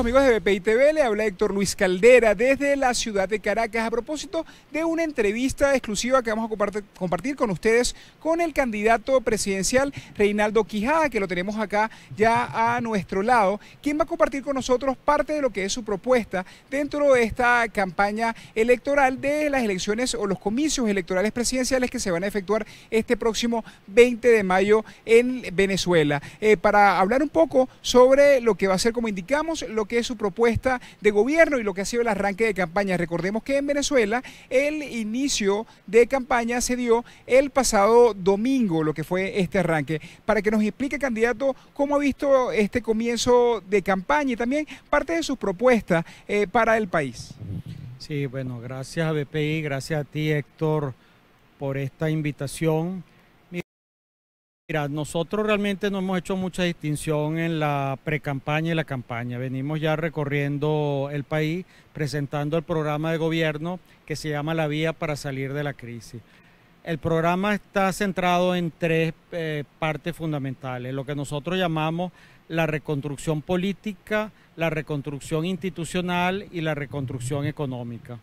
amigos de BPI TV, le habla Héctor Luis Caldera desde la ciudad de Caracas a propósito de una entrevista exclusiva que vamos a compartir, con ustedes con el candidato presidencial Reinaldo Quijada, que lo tenemos acá ya a nuestro lado, quien va a compartir con nosotros parte de lo que es su propuesta dentro de esta campaña electoral de las elecciones o los comicios electorales presidenciales que se van a efectuar este próximo 20 de mayo en Venezuela. Eh, para hablar un poco sobre lo que va a ser, como indicamos, lo que es su propuesta de gobierno y lo que ha sido el arranque de campaña. Recordemos que en Venezuela el inicio de campaña se dio el pasado domingo, lo que fue este arranque. Para que nos explique, candidato, cómo ha visto este comienzo de campaña y también parte de sus propuestas eh, para el país. Sí, bueno, gracias a BPI, gracias a ti, Héctor, por esta invitación. Mira, nosotros realmente no hemos hecho mucha distinción en la pre-campaña y la campaña. Venimos ya recorriendo el país presentando el programa de gobierno que se llama La Vía para Salir de la Crisis. El programa está centrado en tres eh, partes fundamentales, lo que nosotros llamamos la reconstrucción política, la reconstrucción institucional y la reconstrucción económica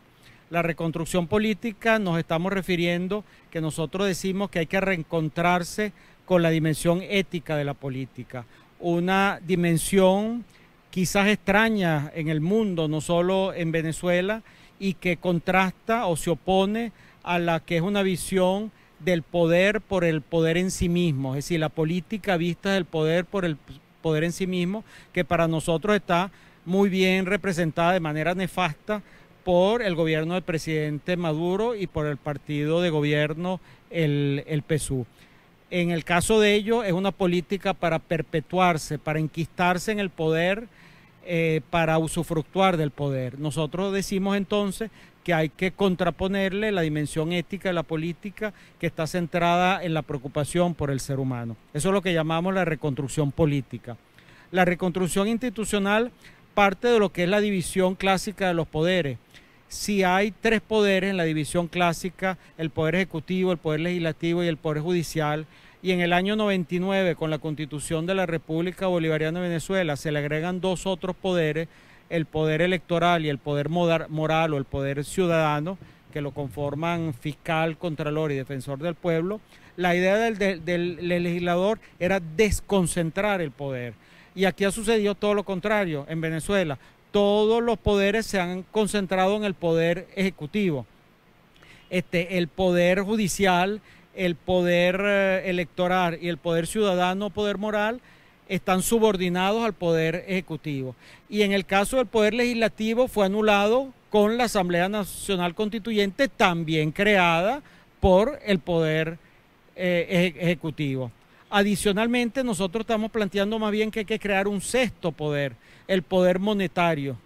la reconstrucción política nos estamos refiriendo que nosotros decimos que hay que reencontrarse con la dimensión ética de la política, una dimensión quizás extraña en el mundo, no solo en Venezuela, y que contrasta o se opone a la que es una visión del poder por el poder en sí mismo, es decir, la política vista del poder por el poder en sí mismo, que para nosotros está muy bien representada de manera nefasta por el gobierno del presidente Maduro y por el partido de gobierno, el, el PSU. En el caso de ello es una política para perpetuarse, para enquistarse en el poder, eh, para usufructuar del poder. Nosotros decimos entonces que hay que contraponerle la dimensión ética de la política que está centrada en la preocupación por el ser humano. Eso es lo que llamamos la reconstrucción política. La reconstrucción institucional parte de lo que es la división clásica de los poderes si hay tres poderes en la división clásica, el poder ejecutivo, el poder legislativo y el poder judicial, y en el año 99 con la constitución de la República Bolivariana de Venezuela se le agregan dos otros poderes, el poder electoral y el poder moral o el poder ciudadano, que lo conforman fiscal, contralor y defensor del pueblo, la idea del, del legislador era desconcentrar el poder. Y aquí ha sucedido todo lo contrario en Venezuela todos los poderes se han concentrado en el poder ejecutivo. Este, el poder judicial, el poder eh, electoral y el poder ciudadano, poder moral, están subordinados al poder ejecutivo. Y en el caso del poder legislativo fue anulado con la Asamblea Nacional Constituyente, también creada por el poder eh, ejecutivo. Adicionalmente, nosotros estamos planteando más bien que hay que crear un sexto poder, el poder monetario.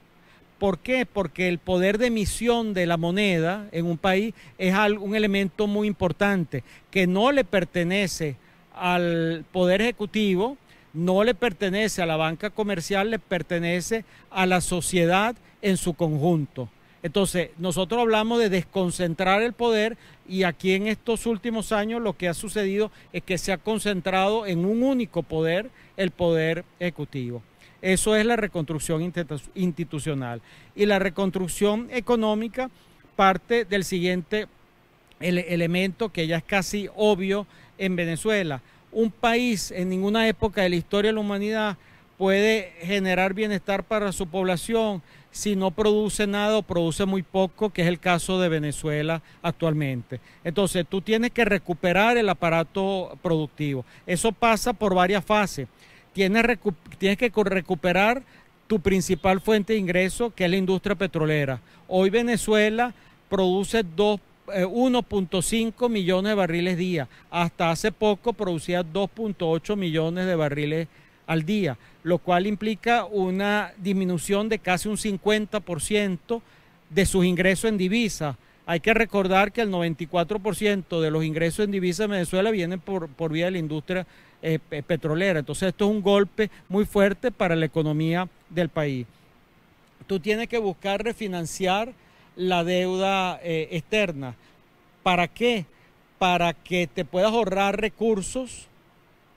¿Por qué? Porque el poder de emisión de la moneda en un país es un elemento muy importante que no le pertenece al poder ejecutivo, no le pertenece a la banca comercial, le pertenece a la sociedad en su conjunto. Entonces, nosotros hablamos de desconcentrar el poder y aquí en estos últimos años lo que ha sucedido es que se ha concentrado en un único poder, el poder ejecutivo. Eso es la reconstrucción institucional. Y la reconstrucción económica parte del siguiente elemento que ya es casi obvio en Venezuela. Un país en ninguna época de la historia de la humanidad puede generar bienestar para su población si no produce nada o produce muy poco, que es el caso de Venezuela actualmente. Entonces, tú tienes que recuperar el aparato productivo. Eso pasa por varias fases. Tienes, que recuperar tu principal fuente de ingreso, que es la industria petrolera. Hoy Venezuela produce 1.5 eh, millones de barriles día. Hasta hace poco producía 2.8 millones de barriles al día, lo cual implica una disminución de casi un 50% de sus ingresos en divisas. Hay que recordar que el 94% de los ingresos en divisas en Venezuela vienen por, vía de la industria eh, petrolera. Entonces esto es un golpe muy fuerte para la economía del país. Tú tienes que buscar refinanciar la deuda eh, externa. ¿Para qué? Para que te puedas ahorrar recursos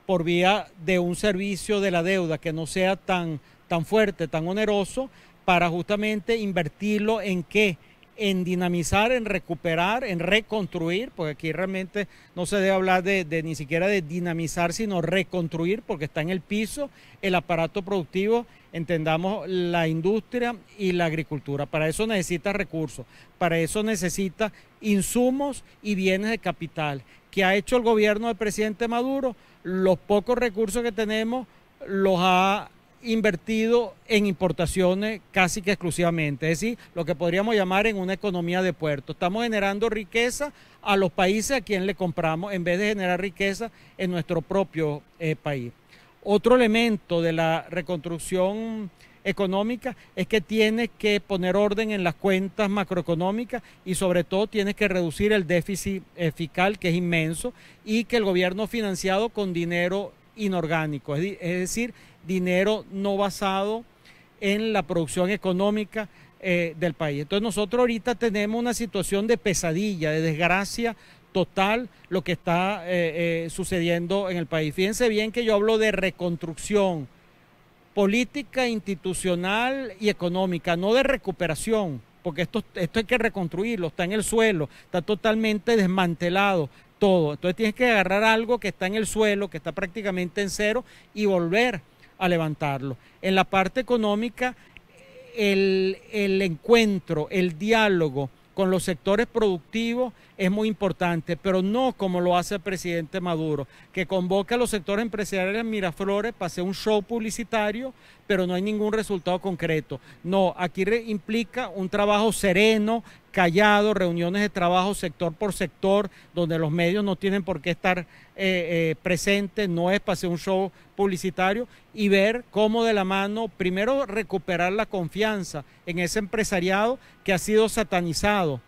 por vía de un servicio de la deuda que no sea tan, tan fuerte, tan oneroso, para justamente invertirlo en qué? en dinamizar, en recuperar, en reconstruir, porque aquí realmente no se debe hablar de, ni siquiera de dinamizar, sino reconstruir, porque está en el piso el aparato productivo, entendamos la industria y la agricultura. Para eso necesita recursos, para eso necesita insumos y bienes de capital. ¿Qué ha hecho el gobierno del presidente Maduro? Los pocos recursos que tenemos los ha invertido en importaciones casi que exclusivamente, es decir, lo que podríamos llamar en una economía de puerto. Estamos generando riqueza a los países a quienes le compramos en vez de generar riqueza en nuestro propio eh, país. Otro elemento de la reconstrucción económica es que tienes que poner orden en las cuentas macroeconómicas y sobre todo tienes que reducir el déficit eh, fiscal que es inmenso y que el gobierno financiado con dinero inorgánico, es decir, dinero no basado en la producción económica eh, del país. Entonces nosotros ahorita tenemos una situación de pesadilla, de desgracia total lo que está eh, eh, sucediendo en el país. Fíjense bien que yo hablo de reconstrucción política, institucional y económica, no de recuperación, porque esto, esto hay que reconstruirlo, está en el suelo, está totalmente desmantelado todo. Entonces tienes que agarrar algo que está en el suelo, que está prácticamente en cero y volver a levantarlo. En la parte económica, el, encuentro, el diálogo con los sectores productivos es muy importante, pero no como lo hace el presidente Maduro, que convoca a los sectores empresariales en Miraflores para hacer un show publicitario pero no hay ningún resultado concreto. No, aquí implica un trabajo sereno, callado, reuniones de trabajo sector por sector, donde los medios no tienen por qué estar eh, eh, presentes, no es para hacer un show publicitario, y ver cómo de la mano, primero recuperar la confianza en ese empresariado que ha sido satanizado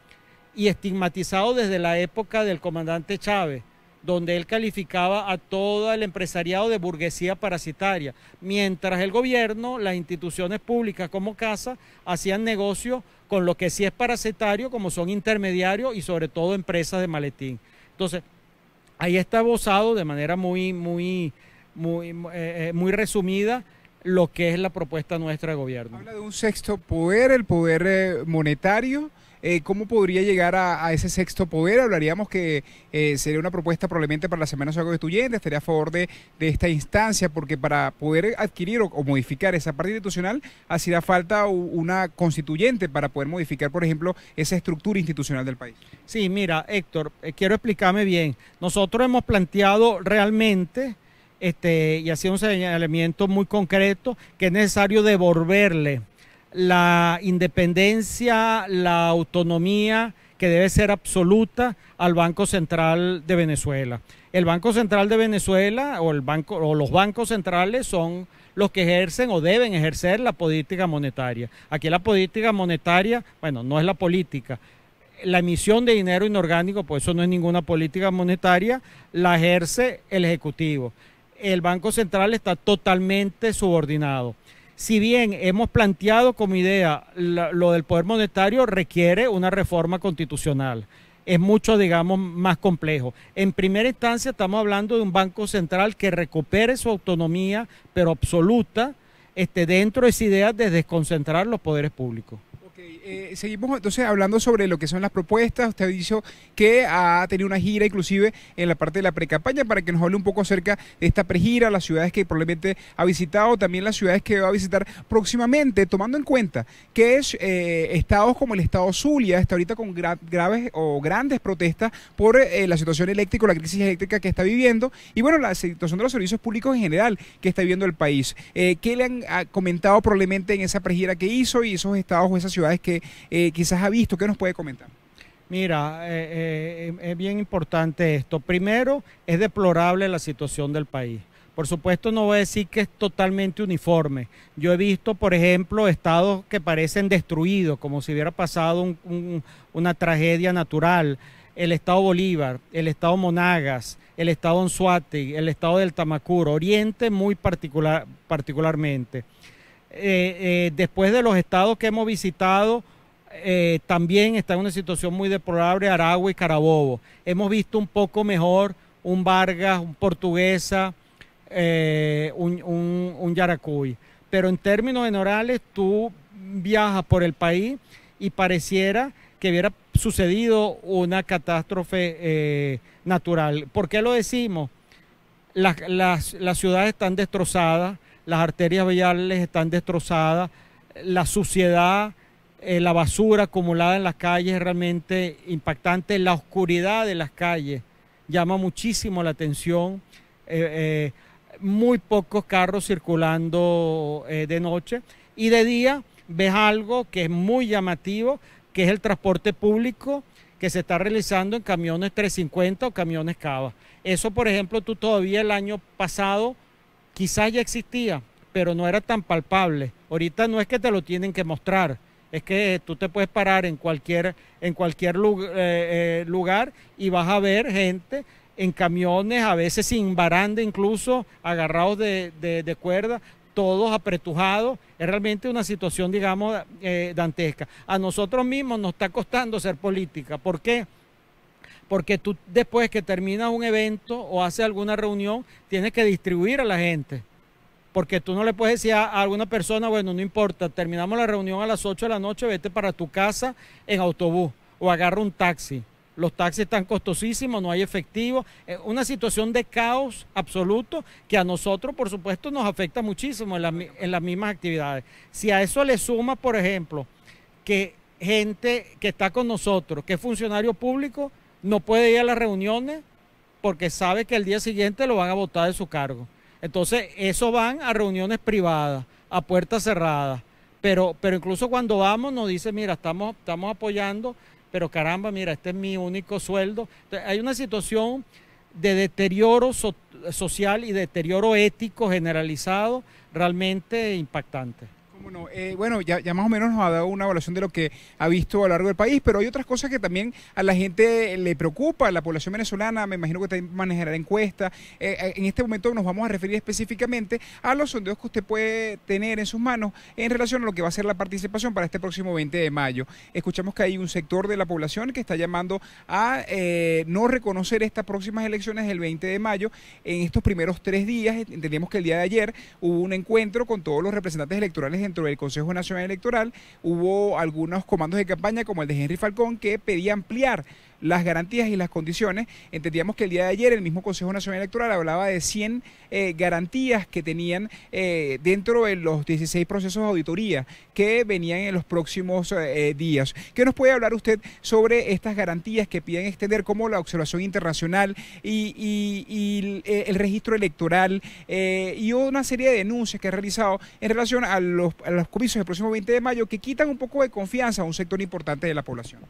y estigmatizado desde la época del comandante Chávez donde él calificaba a todo el empresariado de burguesía parasitaria, mientras el gobierno, las instituciones públicas como Casa, hacían negocio con lo que sí es parasitario, como son intermediarios y sobre todo empresas de maletín. Entonces, ahí está abosado de manera muy, muy, muy, eh, eh, muy resumida lo que es la propuesta nuestra de gobierno. Habla de un sexto poder, el poder eh, monetario eh, ¿cómo podría llegar a, ese sexto poder? Hablaríamos que eh, sería una propuesta probablemente para la Semana de Constituyente, estaría a favor de, esta instancia, porque para poder adquirir o, modificar esa parte institucional hacía falta una constituyente para poder modificar, por ejemplo, esa estructura institucional del país. Sí, mira, Héctor, eh, quiero explicarme bien. Nosotros hemos planteado realmente... Este, y ha sido un señalamiento muy concreto que es necesario devolverle la independencia, la autonomía que debe ser absoluta al Banco Central de Venezuela. El Banco Central de Venezuela o, o los bancos centrales son los que ejercen o deben ejercer la política monetaria. Aquí la política monetaria, bueno, no es la política, la emisión de dinero inorgánico, pues eso no es ninguna política monetaria, la ejerce el Ejecutivo. El Banco Central está totalmente subordinado si bien hemos planteado como idea lo del poder monetario, requiere una reforma constitucional. Es mucho, digamos, más complejo. En primera instancia estamos hablando de un banco central que recupere su autonomía, pero absoluta, este, dentro de esa idea de desconcentrar los poderes públicos. Eh, seguimos entonces hablando sobre lo que son las propuestas. Usted dicho que ha tenido una gira inclusive en la parte de la pre precampaña para que nos hable un poco acerca de esta pregira, las ciudades que probablemente ha visitado, también las ciudades que va a visitar próximamente, tomando en cuenta que es eh, estados como el estado Zulia está ahorita con graves o grandes protestas por eh, la situación eléctrica, la crisis eléctrica que está viviendo y bueno, la situación de los servicios públicos en general que está viviendo el país. ¿Qué le han comentado probablemente en esa pregira que hizo y esos estados o esas ciudades que eh, quizás ha visto? ¿Qué nos puede comentar? Mira, eh, eh, es bien importante esto. Primero, es deplorable la situación del país. Por supuesto, no voy a decir que es totalmente uniforme. Yo he visto, por ejemplo, estados que parecen destruidos, como si hubiera pasado una tragedia natural. El estado Bolívar, el estado Monagas, el estado Anzuati, el estado del Tamacuro, Oriente muy particular, particularmente. Eh, eh, después de los estados que hemos visitado, eh, también está en una situación muy deplorable Aragua y Carabobo. Hemos visto un poco mejor un Vargas, un Portuguesa, un, Yaracuy. Pero en términos generales, tú viajas por el país y pareciera que hubiera sucedido una catástrofe natural. ¿Por qué lo decimos? Las, las ciudades están destrozadas, las arterias viales están destrozadas, la suciedad, eh, la basura acumulada en las calles es realmente impactante, la oscuridad de las calles llama muchísimo la atención, eh, eh, muy pocos carros circulando de noche y de día ves algo que es muy llamativo, que es el transporte público que se está realizando en camiones 350 o camiones Cava. Eso, por ejemplo, tú todavía el año pasado quizás ya existía, pero no era tan palpable. Ahorita no es que te lo tienen que mostrar, es que tú te puedes parar en cualquier, en cualquier eh, eh, lugar, y vas a ver gente en camiones, a veces sin baranda incluso, agarrados de, cuerda, todos apretujados. Es realmente una situación, digamos, eh, dantesca. A nosotros mismos nos está costando ser política. ¿Por qué? porque tú después que terminas un evento o haces alguna reunión, tienes que distribuir a la gente. Porque tú no le puedes decir a alguna persona, bueno, no importa, terminamos la reunión a las 8 de la noche, vete para tu casa en autobús o agarra un taxi. Los taxis están costosísimos, no hay efectivo. una situación de caos absoluto que a nosotros, por supuesto, nos afecta muchísimo en, en las mismas actividades. Si a eso le suma, por ejemplo, que gente que está con nosotros, que es funcionario público, no puede ir a las reuniones porque sabe que el día siguiente lo van a votar de su cargo. Entonces, eso van a reuniones privadas, a puertas cerradas. Pero, pero incluso cuando vamos nos dice, mira, estamos, estamos apoyando, pero caramba, mira, este es mi único sueldo. hay una situación de deterioro social y deterioro ético generalizado realmente impactante. Bueno, eh, bueno ya, ya, más o menos nos ha dado una evaluación de lo que ha visto a lo largo del país, pero hay otras cosas que también a la gente le preocupa, a la población venezolana, me imagino que también manejará encuestas. Eh, eh, en este momento nos vamos a referir específicamente a los sondeos que usted puede tener en sus manos en relación a lo que va a ser la participación para este próximo 20 de mayo. Escuchamos que hay un sector de la población que está llamando a no reconocer estas próximas elecciones del 20 de mayo. En estos primeros tres días, entendemos que el día de ayer hubo un encuentro con todos los representantes electorales en dentro del Consejo Nacional Electoral, hubo algunos comandos de campaña, como el de Henry Falcón, que pedía ampliar las garantías y las condiciones. Entendíamos que el día de ayer el mismo Consejo Nacional Electoral hablaba de 100 eh, garantías que tenían eh, dentro de los 16 procesos de auditoría que venían en los próximos eh, días. ¿Qué nos puede hablar usted sobre estas garantías que piden extender como la observación internacional y, el, registro electoral y una serie de denuncias que ha realizado en relación a los, a los comicios del próximo 20 de mayo que quitan un poco de confianza a un sector importante de la población?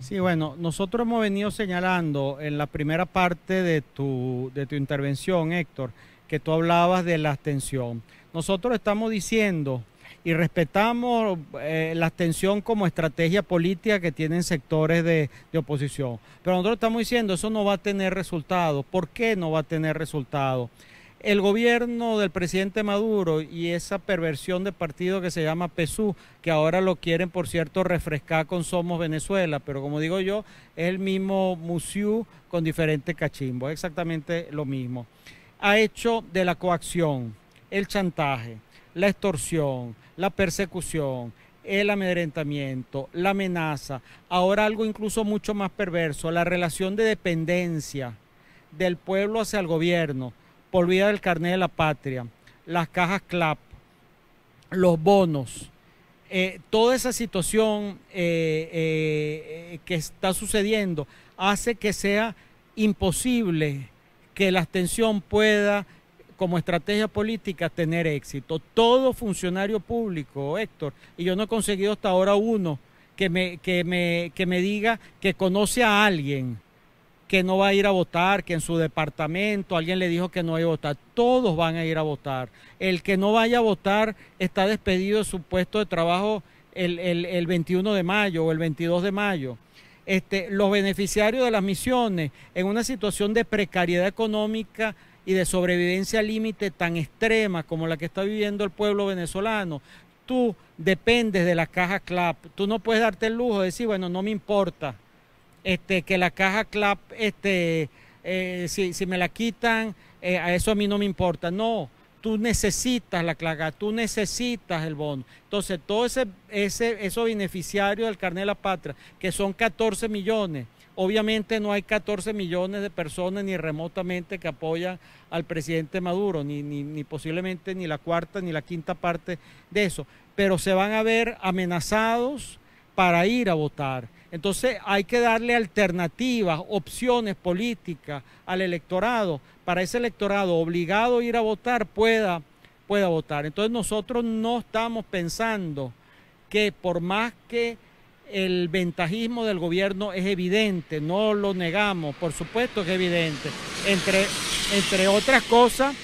Sí, bueno, nosotros hemos venido señalando en la primera parte de tu, de tu intervención, Héctor, que tú hablabas de la abstención. Nosotros estamos diciendo y respetamos eh, la abstención como estrategia política que tienen sectores de, de, oposición. Pero nosotros estamos diciendo, eso no va a tener resultado. ¿Por qué no va a tener resultado? el gobierno del presidente Maduro y esa perversión de partido que se llama PSU, que ahora lo quieren, por cierto, refrescar con Somos Venezuela, pero como digo yo, es el mismo Musiu con diferente cachimbo, exactamente lo mismo. Ha hecho de la coacción, el chantaje, la extorsión, la persecución, el amedrentamiento, la amenaza, ahora algo incluso mucho más perverso, la relación de dependencia del pueblo hacia el gobierno por vida del carnet de la patria, las cajas CLAP, los bonos, eh, toda esa situación eh, eh, que está sucediendo hace que sea imposible que la abstención pueda, como estrategia política, tener éxito. Todo funcionario público, Héctor, y yo no he conseguido hasta ahora uno que me, que me, que me diga que conoce a alguien que no va a ir a votar, que en su departamento alguien le dijo que no hay a, votar. Todos van a ir a votar. El que no vaya a votar está despedido de su puesto de trabajo el, el 21 de mayo o el 22 de mayo. Este, los beneficiarios de las misiones en una situación de precariedad económica y de sobrevivencia límite tan extrema como la que está viviendo el pueblo venezolano. Tú dependes de la caja CLAP. Tú no puedes darte el lujo de decir, bueno, no me importa. Este, que la caja clap, este, eh, si, me la quitan, eh, a eso a mí no me importa. No, tú necesitas la claga, tú necesitas el bono. Entonces, todo ese, ese, esos beneficiarios del carnet la patria, que son 14 millones, obviamente no hay 14 millones de personas ni remotamente que apoyan al presidente Maduro, ni, ni posiblemente ni la cuarta ni la quinta parte de eso, pero se van a ver amenazados para ir a votar. Entonces hay que darle alternativas, opciones políticas al electorado, para ese electorado obligado a ir a votar pueda, votar. Entonces nosotros no estamos pensando que por más que el ventajismo del gobierno es evidente, no lo negamos, por supuesto que es evidente. entre otras cosas,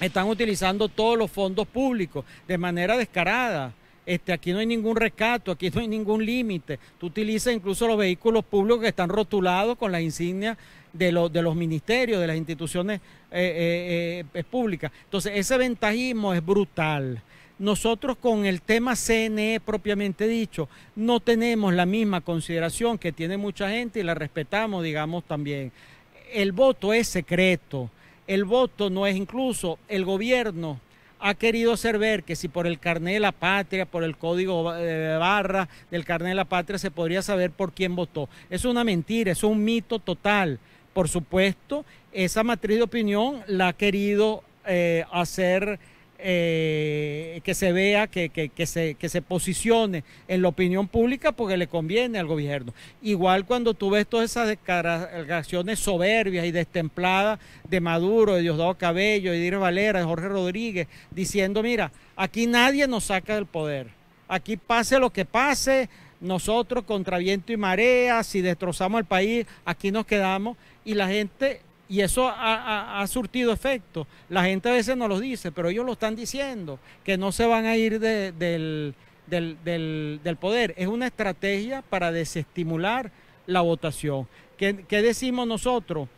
están utilizando todos los fondos públicos de manera descarada. Este, aquí no hay ningún rescato, aquí no hay ningún límite. Tú utilizas incluso los vehículos públicos que están rotulados con las insignias de, los ministerios, de las instituciones eh, eh, eh, públicas. Entonces, ese ventajismo es brutal. Nosotros con el tema CNE propiamente dicho, no tenemos la misma consideración que tiene mucha gente y la respetamos, digamos, también. El voto es secreto, el voto no es incluso, el gobierno ha querido hacer ver que si por el carné de la patria, por el código eh, de barra del carnet de la patria, se podría saber por quién votó. Es una mentira, es un mito total. Por supuesto, esa matriz de opinión la ha querido eh, hacer eh, que se vea, que, se, se posicione en la opinión pública porque le conviene al gobierno. Igual cuando tú ves todas esas declaraciones soberbias y destempladas de Maduro, de Diosdado Cabello, de Iris Valera, de Jorge Rodríguez, diciendo, mira, aquí nadie nos saca del poder, aquí pase lo que pase, nosotros contra viento y marea, si destrozamos el país, aquí nos quedamos y la gente y eso ha, surtido efecto. La gente a veces no lo dice, pero ellos lo están diciendo, que no se van a ir del, poder. Es una estrategia para desestimular la votación. ¿Qué, ¿Qué, decimos nosotros?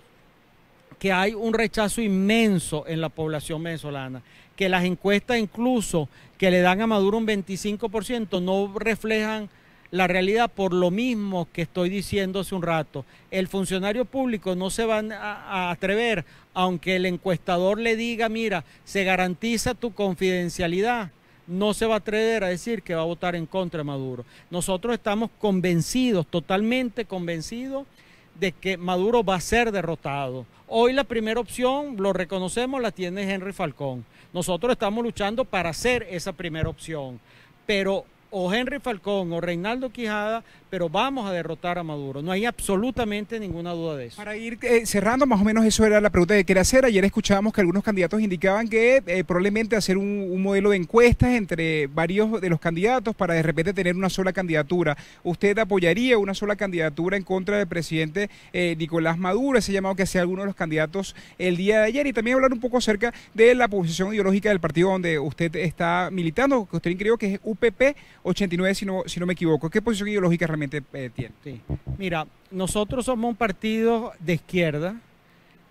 Que hay un rechazo inmenso en la población venezolana, que las encuestas incluso que le dan a Maduro un 25% no reflejan la realidad por lo mismo que estoy diciendo hace un rato. El funcionario público no se va a, atrever, aunque el encuestador le diga, mira, se garantiza tu confidencialidad, no se va a atrever a decir que va a votar en contra de Maduro. Nosotros estamos convencidos, totalmente convencidos de que Maduro va a ser derrotado. Hoy la primera opción, lo reconocemos, la tiene Henry Falcón. Nosotros estamos luchando para ser esa primera opción, pero o Henry Falcón o Reinaldo Quijada pero vamos a derrotar a Maduro. No hay absolutamente ninguna duda de eso. Para ir eh, cerrando, más o menos eso era la pregunta que quería hacer. Ayer escuchábamos que algunos candidatos indicaban que eh, probablemente hacer un, modelo de encuestas entre varios de los candidatos para de repente tener una sola candidatura. ¿Usted apoyaría una sola candidatura en contra del presidente eh, Nicolás Maduro? Ese llamado que hacía alguno de los candidatos el día de ayer. Y también hablar un poco acerca de la posición ideológica del partido donde usted está militando, que usted creo que es UPP 89, si no, si no me equivoco. ¿Qué posición ideológica realmente eh, Mira, nosotros somos un partido de izquierda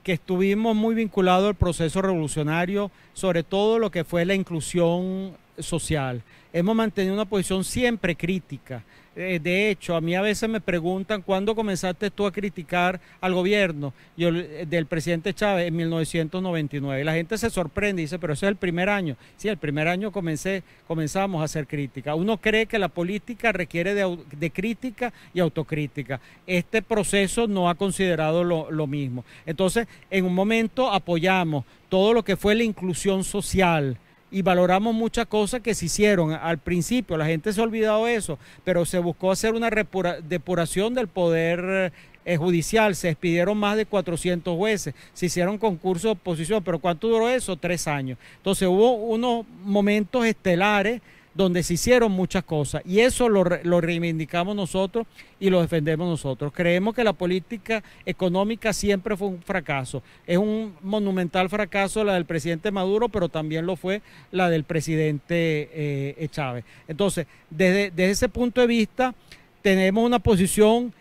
que estuvimos muy vinculados al proceso revolucionario, sobre todo lo que fue la inclusión social. Hemos mantenido una posición siempre crítica eh, de hecho, a mí a veces me preguntan cuándo comenzaste tú a criticar al gobierno eh, del presidente Chávez en 1999. La gente se sorprende y dice, pero ese es el primer año. Sí, el primer año comencé, comenzamos a hacer crítica. Uno cree que la política requiere de, crítica y autocrítica. Este proceso no ha considerado lo mismo. Entonces, en un momento apoyamos todo lo que fue la inclusión social y valoramos muchas cosas que se hicieron al principio. La gente se ha olvidado eso, pero se buscó hacer una depuración del poder eh, judicial. Se despidieron más de 400 jueces, se hicieron concursos de oposición, pero ¿cuánto duró eso? Tres años. Entonces hubo unos momentos estelares donde se hicieron muchas cosas. Y eso lo, reivindicamos nosotros y lo defendemos nosotros. Creemos que la política económica siempre fue un fracaso. Es un monumental fracaso la del presidente Maduro, pero también lo fue la del presidente eh, eh, Chávez. Entonces, desde, desde ese punto de vista, tenemos una posición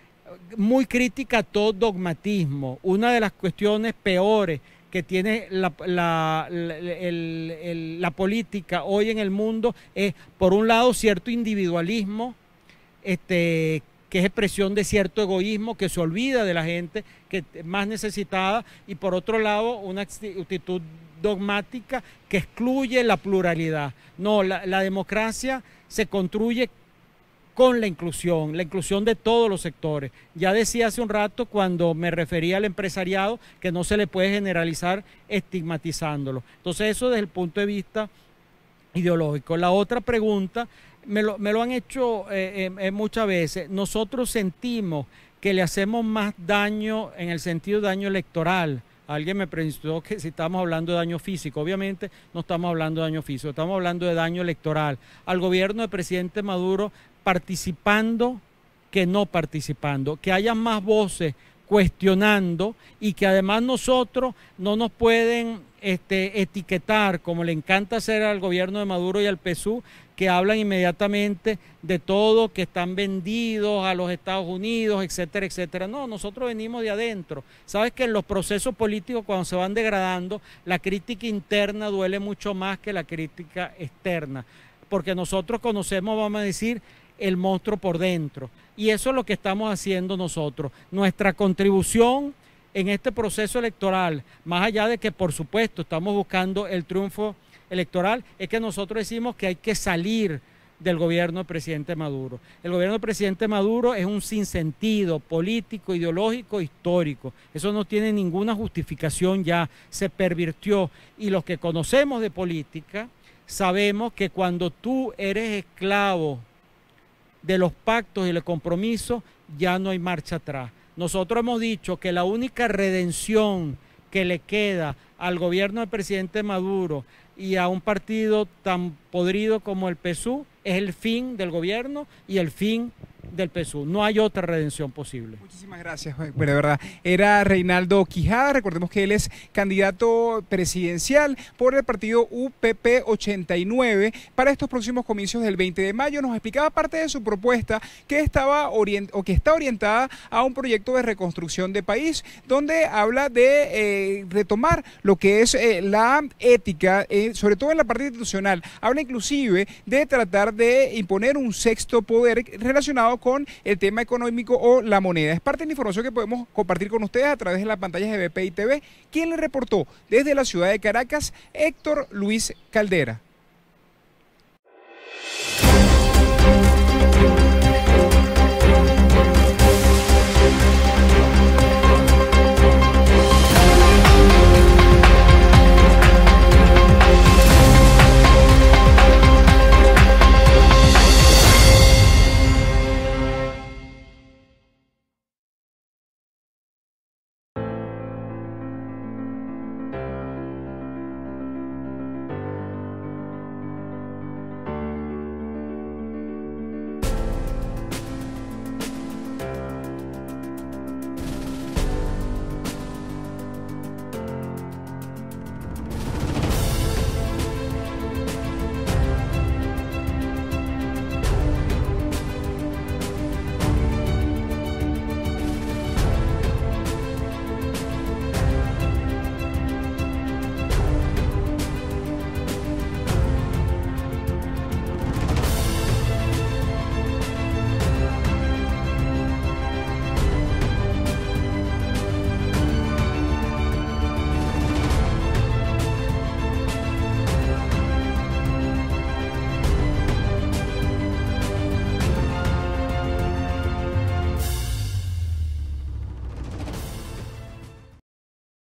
muy crítica a todo dogmatismo. Una de las cuestiones peores que tiene la, la, política hoy en el mundo es, por un lado, cierto individualismo, este, que es expresión de cierto egoísmo, que se olvida de la gente que más necesitada, y por otro lado, una actitud dogmática que excluye la pluralidad. No, la democracia se construye con la inclusión, la inclusión de todos los sectores. Ya decía hace un rato cuando me refería al empresariado que no se le puede generalizar estigmatizándolo. Entonces eso desde el punto de vista ideológico. La otra pregunta, me lo, han hecho eh, eh, eh, muchas veces, nosotros sentimos que le hacemos más daño en el sentido de daño electoral. Alguien me preguntó que si estamos hablando de daño físico. Obviamente no estamos hablando de daño físico, estamos hablando de daño electoral. Al gobierno del presidente Maduro participando que no participando, que haya más voces cuestionando y que además nosotros no nos pueden este, etiquetar, como le encanta hacer al gobierno de Maduro y al PSU, que hablan inmediatamente de todo, que están vendidos a los Estados Unidos, etcétera, etcétera. No, nosotros venimos de adentro. Sabes que en los procesos políticos, cuando se van degradando, la crítica interna duele mucho más que la crítica externa, porque nosotros conocemos, vamos a decir, el monstruo por dentro. Y eso es lo que estamos haciendo nosotros. Nuestra contribución en este proceso electoral, más allá de que por supuesto estamos buscando el triunfo electoral, es que nosotros decimos que hay que salir del gobierno del presidente Maduro. El gobierno del presidente Maduro es un sinsentido político, ideológico, histórico. Eso no tiene ninguna justificación ya, se pervirtió. Y los que conocemos de política sabemos que cuando tú eres esclavo de los pactos y el compromiso, ya no hay marcha atrás. Nosotros hemos dicho que la única redención que le queda al gobierno del presidente Maduro y a un partido tan podrido como el PSU es el fin del gobierno y el fin del PSU. No hay otra redención posible. Muchísimas gracias, eh, Bueno, de verdad. Era Reinaldo Quijada, recordemos que él es candidato presidencial por el partido UPP 89 para estos próximos comicios del 20 de mayo. Nos explicaba parte de su propuesta que estaba o que está orientada a un proyecto de reconstrucción de país, donde habla de eh, retomar lo que es eh, la ética, sobre todo en la parte institucional. Habla inclusive de tratar de imponer un sexto poder relacionado con el tema económico o la moneda. Es parte de la información que podemos compartir con ustedes a través de las pantallas de BPI TV. ¿Quién le reportó desde la ciudad de Caracas? Héctor Luis Caldera.